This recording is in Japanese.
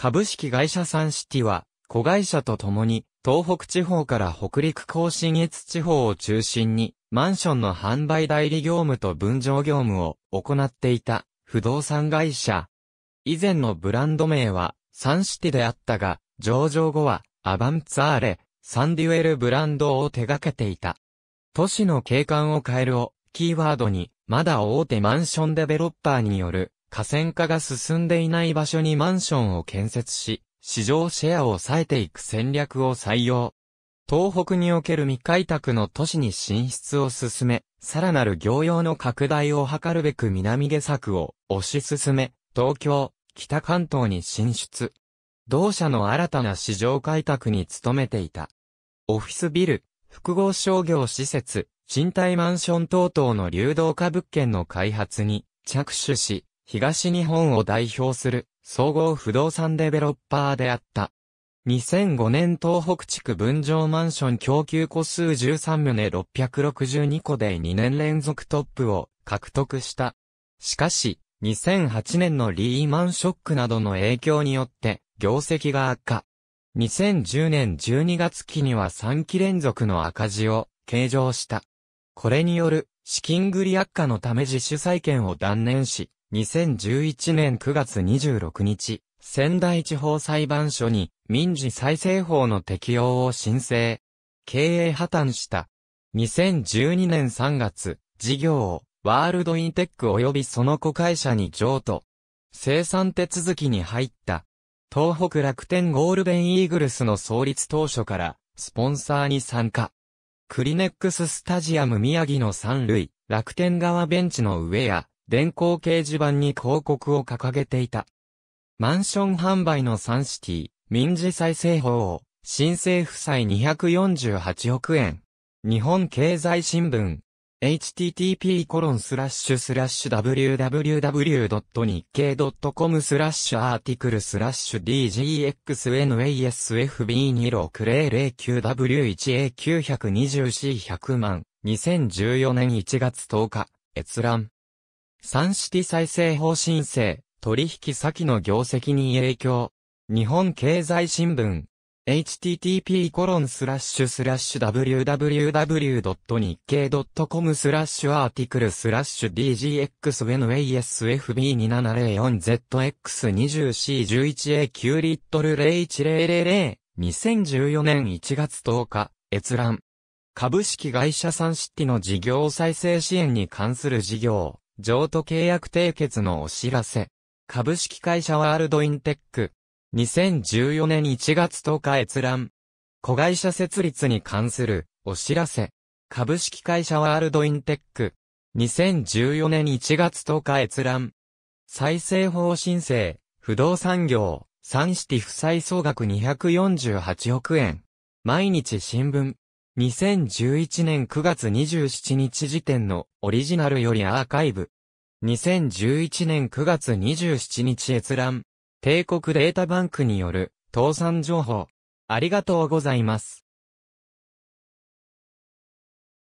株式会社サンシティは、子会社と共に、東北地方から北陸甲信越地方を中心に、マンションの販売代理業務と分譲業務を行っていた、不動産会社。以前のブランド名は、サンシティであったが、上場後は、アバンツァーレ、サンデュエルブランドを手掛けていた。都市の景観を変えるを、キーワードに、まだ大手マンションデベロッパーによる河川化が進んでいない場所にマンションを建設し、市場シェアを抑えていく戦略を採用。東北における未開拓の都市に進出を進め、さらなる業用の拡大を図るべく南下策を推し進め、東京、北関東に進出。同社の新たな市場開拓に努めていた。オフィスビル、複合商業施設、賃貸マンション等々の流動化物件の開発に着手し、東日本を代表する総合不動産デベロッパーであった。2005年東北地区分譲マンション供給個数13棟662個で2年連続トップを獲得した。しかし、2008年のリーマンショックなどの影響によって、業績が悪化。2010年12月期には3期連続の赤字を計上した。これによる資金繰り悪化のため自主再建を断念し、2011年9月26日、仙台地方裁判所に民事再生法の適用を申請。経営破綻した。2012年3月、事業をワールドインテック及びその子会社に譲渡。生産手続きに入った。東北楽天ゴールデンイーグルスの創立当初から、スポンサーに参加。クリネックススタジアム宮城の三塁、楽天側ベンチの上や、電光掲示板に広告を掲げていた。マンション販売のサンシティ、民事再生法を、新政府債248億円。日本経済新聞。http コロンスラッシュスラッシュ www.nikkei.com スラッシュアーティクルスラッシュ dgxnasfb260009w1a920c100 万2014年1月10日閲覧三式再生法申請、取引先の業績に影響。日本経済新聞。http コロンスラッシュスラッシュ www.nikkei.com スラッシュアーティクルスラッシュ DGXWASFB2704ZX20C11A9 リットル01000 2014年1月10日、閲覧。株式会社サンシティの事業再生支援に関する事業。譲渡契約締結のお知らせ。株式会社ワールドインテック。2014年1月10日閲覧。子会社設立に関するお知らせ。株式会社ワールドインテック。2014年1月10日閲覧。再生法申請、不動産業、サンシティ負債総額248億円。毎日新聞。2011年9月27日時点のオリジナルよりアーカイブ。2011年9月27日閲覧。帝国データバンクによる倒産情報。ありがとうございます。